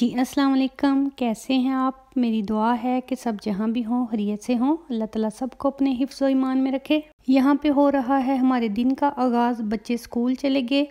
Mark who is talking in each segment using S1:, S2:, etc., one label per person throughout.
S1: जी अस्सलाम वालेकुम कैसे हैं आप मेरी दुआ है कि सब जहाँ भी हों हरियत से हों अल्लाह ताला सबको अपने हिफ्ज़ व ईमान में रखे यहाँ पे हो रहा है हमारे दिन का आगाज़ बच्चे स्कूल चले गए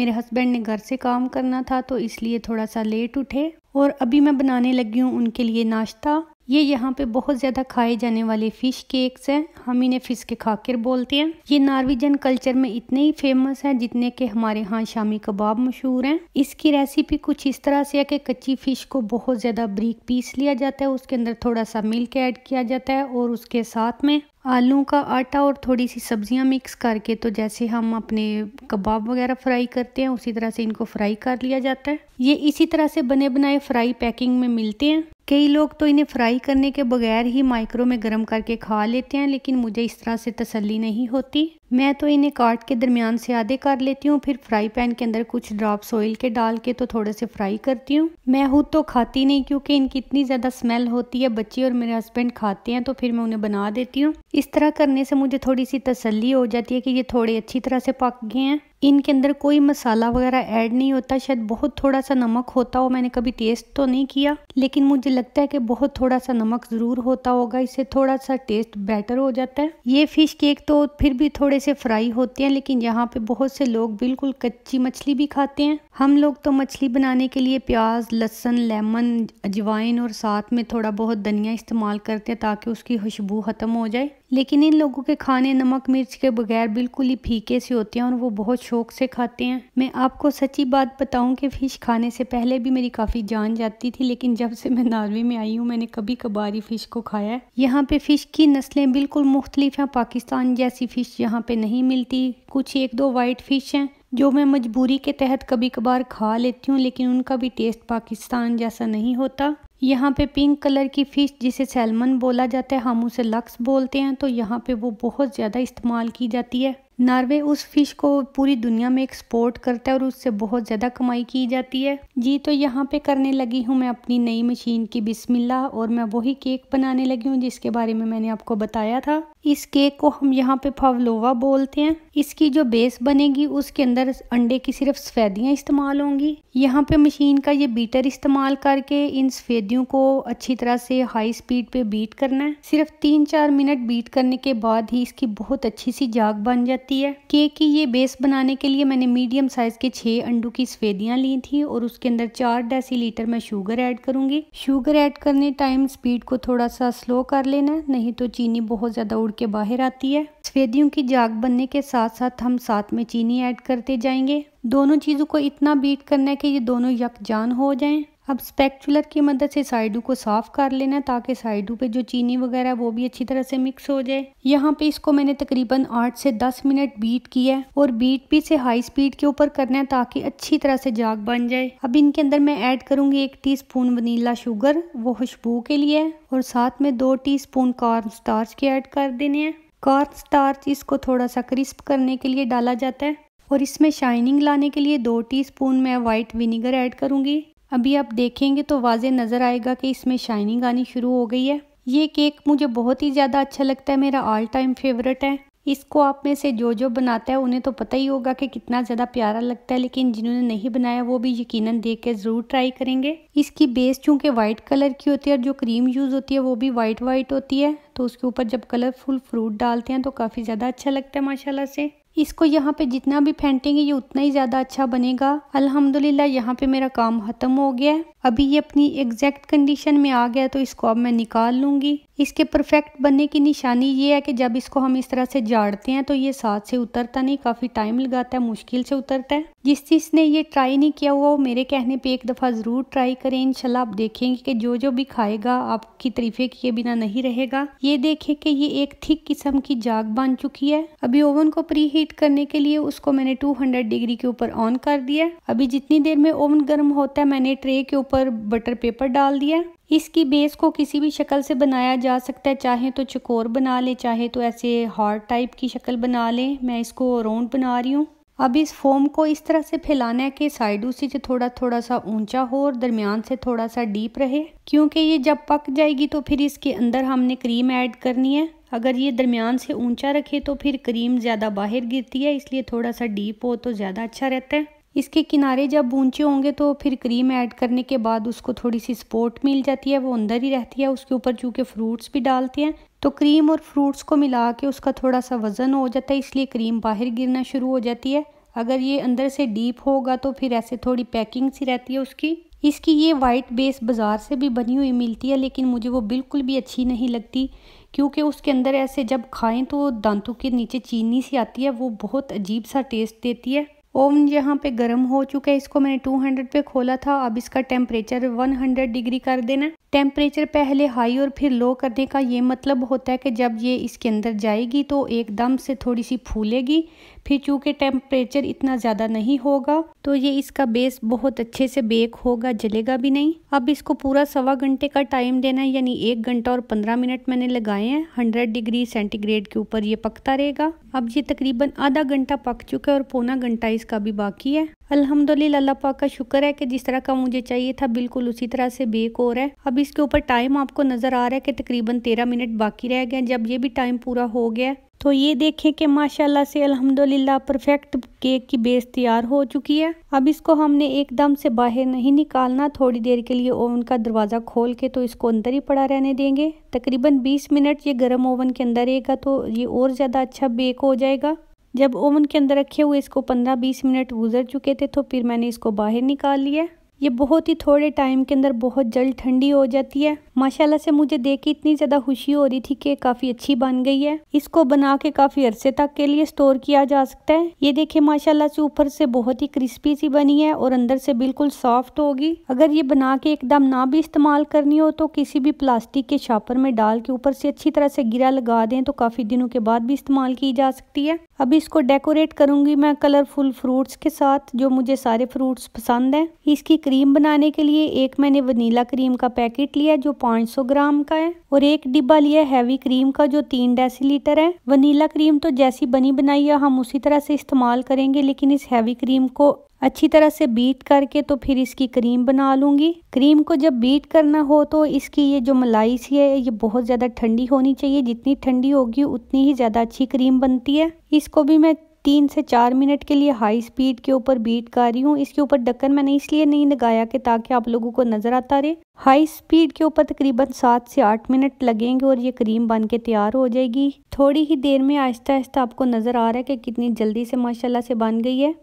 S1: मेरे हस्बैंड ने घर से काम करना था तो इसलिए थोड़ा सा लेट उठे और अभी मैं बनाने लगी हूँ उनके लिए नाश्ता ये यहाँ पे बहुत ज़्यादा खाए जाने वाले फ़िश केक्स हैं हम इन्हें फ़िश के खाकर बोलते हैं ये नॉर्वेजन कल्चर में इतने ही फेमस हैं जितने के हमारे यहाँ शामी कबाब मशहूर हैं इसकी रेसिपी कुछ इस तरह से है कि कच्ची फ़िश को बहुत ज़्यादा ब्रीक पीस लिया जाता है उसके अंदर थोड़ा सा मिल्क ऐड किया जाता है और उसके साथ में आलू का आटा और थोड़ी सी सब्जियां मिक्स करके तो जैसे हम अपने कबाब वगैरह फ्राई करते हैं उसी तरह से इनको फ्राई कर लिया जाता है ये इसी तरह से बने बनाए फ्राई पैकिंग में मिलते हैं कई लोग तो इन्हें फ्राई करने के बगैर ही माइक्रो में गर्म करके खा लेते हैं लेकिन मुझे इस तरह से तसल्ली नहीं होती मैं तो इन्हें काट के दरमियान से आधे कर लेती हूँ फिर फ्राई पैन के अंदर कुछ ड्रॉप्स ऑयल के डाल के तो थोड़े से फ्राई करती हूँ मैं खुद तो खाती नहीं क्योंकि इनकी इतनी ज़्यादा स्मेल होती है बच्चे और मेरे हस्बैंड खाते हैं तो फिर मैं उन्हें बना देती हूँ इस तरह करने से मुझे थोड़ी सी तसली हो जाती है कि ये थोड़े अच्छी तरह से पक गए हैं इनके अंदर कोई मसाला वगैरह ऐड नहीं होता शायद बहुत थोड़ा सा नमक होता हो मैंने कभी टेस्ट तो नहीं किया लेकिन मुझे लगता है कि बहुत थोड़ा सा नमक ज़रूर होता होगा इससे थोड़ा सा टेस्ट बेटर हो जाता है ये फ़िश केक तो फिर भी थोड़े से फ्राई होते हैं लेकिन यहाँ पे बहुत से लोग बिल्कुल कच्ची मछली भी खाते हैं हम लोग तो मछली बनाने के लिए प्याज लहसन लेमन अजवाइन और साथ में थोड़ा बहुत धनिया इस्तेमाल करते हैं ताकि उसकी खुशबू ख़त्म हो जाए लेकिन इन लोगों के खाने नमक मिर्च के बगैर बिल्कुल ही फीके से होते हैं और वो बहुत शौक से खाते हैं मैं आपको सच्ची बात बताऊं कि फ़िश खाने से पहले भी मेरी काफ़ी जान जाती थी लेकिन जब से मैं नार्वे में आई हूँ मैंने कभी कभार ही फ़िश को खाया है यहाँ पे फ़िश की नस्लें बिल्कुल मुख्तलिफ हैं पाकिस्तान जैसी फ़िश यहाँ पे नहीं मिलती कुछ एक दो वाइट फ़िश हैं जो मैं मजबूरी के तहत कभी कभार खा लेती हूँ लेकिन उनका भी टेस्ट पाकिस्तान जैसा नहीं होता यहाँ पे पिंक कलर की फ़िश जिसे सैलमन बोला जाता है हम उसे लक्स बोलते हैं तो यहाँ पे वो बहुत ज़्यादा इस्तेमाल की जाती है नॉर्वे उस फिश को पूरी दुनिया में एक्सपोर्ट करता है और उससे बहुत ज़्यादा कमाई की जाती है जी तो यहाँ पे करने लगी हूँ मैं अपनी नई मशीन की बिस्मिल्लाह और मैं वही केक बनाने लगी हूँ जिसके बारे में मैंने आपको बताया था इस केक को हम यहाँ पे फवलोवा बोलते हैं इसकी जो बेस बनेगी उसके अंदर अंडे की सिर्फ सफेदियाँ इस्तेमाल होंगी यहाँ पे मशीन का ये बीटर इस्तेमाल करके इन सफेदियों को अच्छी तरह से हाई स्पीड पे बीट करना है सिर्फ तीन चार मिनट बीट करने के बाद ही इसकी बहुत अच्छी सी जाग बन जाती जाती है केक की ये बेस बनाने के लिए मैंने मीडियम साइज़ के छह अंडू की सफेदियाँ ली थी और उसके अंदर चार डेसी लीटर मैं शुगर ऐड करूंगी शुगर ऐड करने टाइम स्पीड को थोड़ा सा स्लो कर लेना नहीं तो चीनी बहुत ज़्यादा उड़ के बाहर आती है सफेदियों की जाग बनने के साथ साथ हम साथ में चीनी ऐड करते जाएंगे दोनों चीज़ों को इतना बीट करना है कि ये दोनों यकजान हो जाएं अब स्पेक्चुलर की मदद से साइडू को साफ कर लेना ताकि साइडू पे जो चीनी वगैरह वो भी अच्छी तरह से मिक्स हो जाए यहाँ पे इसको मैंने तकरीबन आठ से दस मिनट बीट किया है और बीट भी से हाई स्पीड के ऊपर करना है ताकि अच्छी तरह से जाग बन जाए अब इनके अंदर मैं ऐड करूंगी एक टीस्पून वनीला शुगर वो खुशबू के लिए और साथ में दो टी कॉर्न स्टार्च के ऐड कर देने हैं कॉर्न स्टार्च इसको थोड़ा सा क्रिस्प करने के लिए डाला जाता है और इसमें शाइनिंग लाने के लिए दो टीस्पून मैं व्हाइट विनीगर ऐड करूंगी अभी आप देखेंगे तो वाज नज़र आएगा कि इसमें शाइनिंग आनी शुरू हो गई है ये केक मुझे बहुत ही ज़्यादा अच्छा लगता है मेरा ऑल टाइम फेवरेट है इसको आप में से जो जो बनाता है उन्हें तो पता ही होगा कि कितना ज़्यादा प्यारा लगता है लेकिन जिन्होंने नहीं बनाया वो भी यकीनन देख के ज़रूर ट्राई करेंगे इसकी बेस चूँकि वाइट कलर की होती है और जो क्रीम यूज़ होती है वो भी वाइट वाइट होती है तो उसके ऊपर जब कलरफुल फ्रूट डालते हैं तो काफ़ी ज़्यादा अच्छा लगता है माशाला से इसको यहाँ पे जितना भी फेंटेंगे ये उतना ही ज़्यादा अच्छा बनेगा अल्हम्दुलिल्लाह यहाँ पे मेरा काम ख़त्म हो गया है अभी ये अपनी एग्जैक्ट कंडीशन में आ गया तो इसको अब मैं निकाल लूँगी इसके परफेक्ट बनने की निशानी ये है कि जब इसको हम इस तरह से झाड़ते हैं तो ये साथ से उतरता नहीं काफ़ी टाइम लगाता है मुश्किल से उतरता है जिस चीज़ ने ये ट्राई नहीं किया हुआ वो मेरे कहने पर एक दफ़ा ज़रूर ट्राई करें इनशाला आप देखेंगे कि जो जो भी खाएगा आपकी तरीफे किए बिना नहीं रहेगा ये देखें कि ये एक थिक किस्म की जाग बन चुकी है अभी ओवन को प्री हीट करने के लिए उसको मैंने 200 डिग्री के ऊपर ऑन कर दिया अभी जितनी देर में ओवन गर्म होता है मैंने ट्रे के ऊपर बटर पेपर डाल दिया इसकी बेस को किसी भी शक्ल से बनाया जा सकता है चाहे तो चकोर बना ले चाहे तो ऐसे हार्ड टाइप की शक्ल बना ले मैं इसको राउंड बना रही हूँ अब इस फोम को इस तरह से फैलाना है कि साइड उसी से थोड़ा थोड़ा सा ऊंचा हो और दरमियान से थोड़ा सा डीप रहे क्योंकि ये जब पक जाएगी तो फिर इसके अंदर हमने क्रीम ऐड करनी है अगर ये दरमियान से ऊंचा रखे तो फिर क्रीम ज़्यादा बाहर गिरती है इसलिए थोड़ा सा डीप हो तो ज़्यादा अच्छा रहता है इसके किनारे जब ऊंचे होंगे तो फिर क्रीम ऐड करने के बाद उसको थोड़ी सी सपोर्ट मिल जाती है वो अंदर ही रहती है उसके ऊपर चूँकि फ्रूट्स भी डालते हैं तो क्रीम और फ्रूट्स को मिला के उसका थोड़ा सा वज़न हो जाता है इसलिए क्रीम बाहर गिरना शुरू हो जाती है अगर ये अंदर से डीप होगा तो फिर ऐसे थोड़ी पैकिंग सी रहती है उसकी इसकी ये वाइट बेस बाज़ार से भी बनी हुई मिलती है लेकिन मुझे वो बिल्कुल भी अच्छी नहीं लगती क्योंकि उसके अंदर ऐसे जब खाएं तो दांतों के नीचे चीनी सी आती है वो बहुत अजीब सा टेस्ट देती है ओवन यहाँ पे गर्म हो चुका है इसको मैंने 200 पे खोला था अब इसका टेम्परेचर 100 डिग्री कर देना टेम्परेचर पहले हाई और फिर लो करने का ये मतलब होता है कि जब ये इसके अंदर जाएगी तो एकदम से थोड़ी सी फूलेगी फिर चूँकि टेम्परेचर इतना ज़्यादा नहीं होगा तो ये इसका बेस बहुत अच्छे से बेक होगा जलेगा भी नहीं अब इसको पूरा सवा घंटे का टाइम देना है यानी एक घंटा और पंद्रह मिनट मैंने लगाए हैं हंड्रेड डिग्री सेंटीग्रेड के ऊपर ये पकता रहेगा अब ये तकरीबन आधा घंटा पक चुका है और पौना घंटा इसका भी बाकी है अल्हम्दुलिल्लाह अल्लाह पाक का शुक्र है कि जिस तरह का मुझे चाहिए था बिल्कुल उसी तरह से बेक हो रहा है अब इसके ऊपर टाइम आपको नज़र आ रहा है कि तकरीबन तेरह मिनट बाकी रह गए जब ये भी टाइम पूरा हो गया तो ये देखें कि माशाल्लाह से अल्हम्दुलिल्लाह परफेक्ट केक की बेस तैयार हो चुकी है अब इसको हमने एकदम से बाहर नहीं निकालना थोड़ी देर के लिए ओवन का दरवाज़ा खोल के तो इसको अंदर ही पड़ा रहने देंगे तकरीबन 20 मिनट ये गर्म ओवन के अंदर रहेगा तो ये और ज़्यादा अच्छा बेक हो जाएगा जब ओवन के अंदर रखे हुए इसको पंद्रह बीस मिनट गुजर चुके थे तो फिर मैंने इसको बाहर निकाल लिया ये बहुत ही थोड़े टाइम के अंदर बहुत जल्द ठंडी हो जाती है माशाल्लाह से मुझे देख के इतनी ज़्यादा खुशी हो रही थी कि काफ़ी अच्छी बन गई है इसको बना के काफ़ी अरसे तक के लिए स्टोर किया जा सकता है ये देखिए माशाल्लाह से ऊपर से बहुत ही क्रिस्पी सी बनी है और अंदर से बिल्कुल सॉफ्ट होगी अगर ये बना के एकदम ना भी इस्तेमाल करनी हो तो किसी भी प्लास्टिक के छापर में डाल के ऊपर से अच्छी तरह से गिरा लगा दें तो काफ़ी दिनों के बाद भी इस्तेमाल की जा सकती है अब इसको डेकोरेट करूंगी मैं कलरफुल फ्रूट्स के साथ जो मुझे सारे फ्रूट्स पसंद हैं इसकी क्रीम बनाने के लिए एक मैंने वनीला क्रीम का पैकेट लिया जो 500 ग्राम का है और एक डिब्बा लिया हैवी क्रीम का जो तीन डेसीलीटर है वनीला क्रीम तो जैसी बनी बनाई है हम उसी तरह से इस्तेमाल करेंगे लेकिन इस हैवी क्रीम को अच्छी तरह से बीट करके तो फिर इसकी क्रीम बना लूंगी क्रीम को जब बीट करना हो तो इसकी ये जो मलाई सी है ये बहुत ज़्यादा ठंडी होनी चाहिए जितनी ठंडी होगी उतनी ही ज़्यादा अच्छी क्रीम बनती है इसको भी मैं तीन से चार मिनट के लिए हाई स्पीड के ऊपर बीट कर रही हूँ इसके ऊपर ढक्कन मैंने इसलिए नहीं लगाया कि ताकि आप लोगों को नज़र आता रहे हाई स्पीड के ऊपर तकरीबन सात से आठ मिनट लगेंगे और ये क्रीम बन के तैयार हो जाएगी थोड़ी ही देर में आहिस्ता आहिस्ता आपको नज़र आ रहा है कि कितनी जल्दी से माशाल्लाह से बन गई है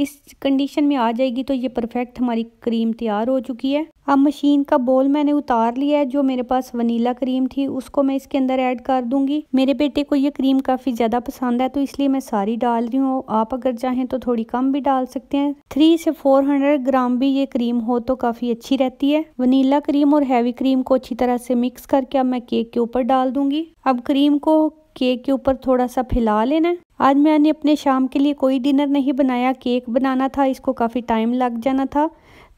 S1: इस कंडीशन में आ जाएगी तो ये परफेक्ट हमारी क्रीम तैयार हो चुकी है अब मशीन का बोल मैंने उतार लिया है जो मेरे पास वनीला क्रीम थी उसको मैं इसके अंदर ऐड कर दूंगी मेरे बेटे को ये क्रीम काफ़ी ज़्यादा पसंद है तो इसलिए मैं सारी डाल रही हूँ आप अगर चाहें तो थोड़ी कम भी डाल सकते हैं थ्री से फोर हंड्रेड ग्राम भी ये क्रीम हो तो काफ़ी अच्छी रहती है वनीला क्रीम और हैवी क्रीम को अच्छी तरह से मिक्स करके अब मैं केक के ऊपर डाल दूंगी अब क्रीम को केक के ऊपर थोड़ा सा फैला लेना आज मैंने अपने शाम के लिए कोई डिनर नहीं बनाया केक बनाना था इसको काफ़ी टाइम लग जाना था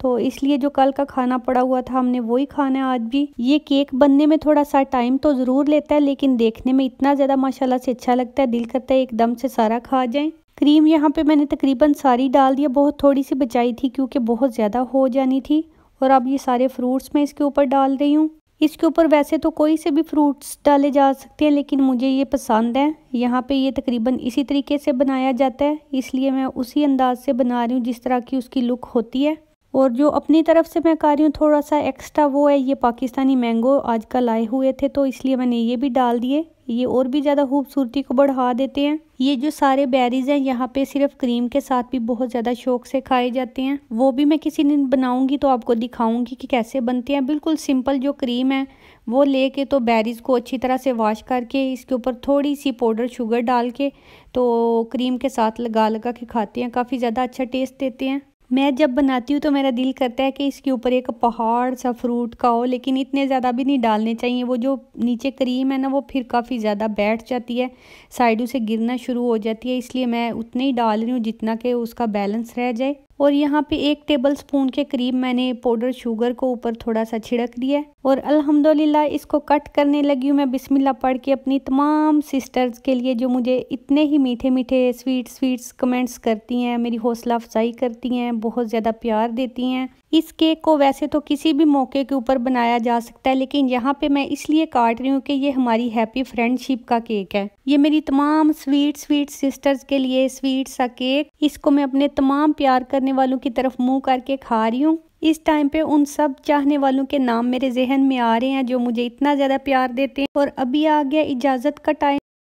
S1: तो इसलिए जो कल का खाना पड़ा हुआ था हमने वही खाना है आज भी ये केक बनने में थोड़ा सा टाइम तो ज़रूर लेता है लेकिन देखने में इतना ज़्यादा माशाल्लाह से अच्छा लगता है दिल करता है एकदम से सारा खा जाए क्रीम यहाँ पे मैंने तकरीबन सारी डाल दी बहुत थोड़ी सी बचाई थी क्योंकि बहुत ज़्यादा हो जानी थी और अब ये सारे फ्रूट्स मैं इसके ऊपर डाल रही हूँ इसके ऊपर वैसे तो कोई से भी फ्रूट्स डाले जा सकते हैं लेकिन मुझे ये पसंद है यहाँ पे ये तकरीबन इसी तरीके से बनाया जाता है इसलिए मैं उसी अंदाज से बना रही हूँ जिस तरह की उसकी लुक होती है और जो अपनी तरफ से मैं कर रही हूँ थोड़ा सा एक्स्ट्रा वो है ये पाकिस्तानी मैंगो आज कल आए हुए थे तो इसलिए मैंने ये भी डाल दिए ये और भी ज़्यादा खूबसूरती को बढ़ा देते हैं ये जो सारे बेरीज हैं यहाँ पे सिर्फ क्रीम के साथ भी बहुत ज़्यादा शौक से खाए जाते हैं वो भी मैं किसी दिन बनाऊंगी तो आपको दिखाऊंगी कि कैसे बनते हैं बिल्कुल सिंपल जो क्रीम है वो लेके तो बेरीज को अच्छी तरह से वॉश करके इसके ऊपर थोड़ी सी पाउडर शुगर डाल के तो क्रीम के साथ लगा लगा के खाते हैं काफ़ी ज़्यादा अच्छा टेस्ट देते हैं मैं जब बनाती हूँ तो मेरा दिल करता है कि इसके ऊपर एक पहाड़ सा फ्रूट का हो लेकिन इतने ज़्यादा भी नहीं डालने चाहिए वो जो नीचे क्रीम है ना वो फिर काफ़ी ज़्यादा बैठ जाती है साइडों से गिरना शुरू हो जाती है इसलिए मैं उतने ही डाल रही हूँ जितना कि उसका बैलेंस रह जाए और यहाँ पे एक टेबल स्पून के करीब मैंने पाउडर शुगर को ऊपर थोड़ा सा छिड़क दिया है और अल्हम्दुलिल्लाह इसको कट करने लगी हूँ मैं बिस्मिल्लाह पढ़ के अपनी तमाम सिस्टर्स के लिए जो मुझे इतने ही मीठे मीठे स्वीट स्वीट्स कमेंट्स करती हैं मेरी हौसला अफजाई करती हैं बहुत ज़्यादा प्यार देती हैं इस केक को वैसे तो किसी भी मौके के ऊपर बनाया जा सकता है लेकिन यहाँ पे मैं इसलिए काट रही हूँ कि ये हमारी हैप्पी फ्रेंडशिप का केक है ये मेरी तमाम स्वीट स्वीट सिस्टर्स के लिए स्वीट सा केक इसको मैं अपने तमाम प्यार करने वालों की तरफ मुंह करके खा रही हूँ इस टाइम पे उन सब चाहने वालों के नाम मेरे जहन में आ रहे हैं जो मुझे इतना ज़्यादा प्यार देते हैं और अभी आ गया इजाज़त का टाइम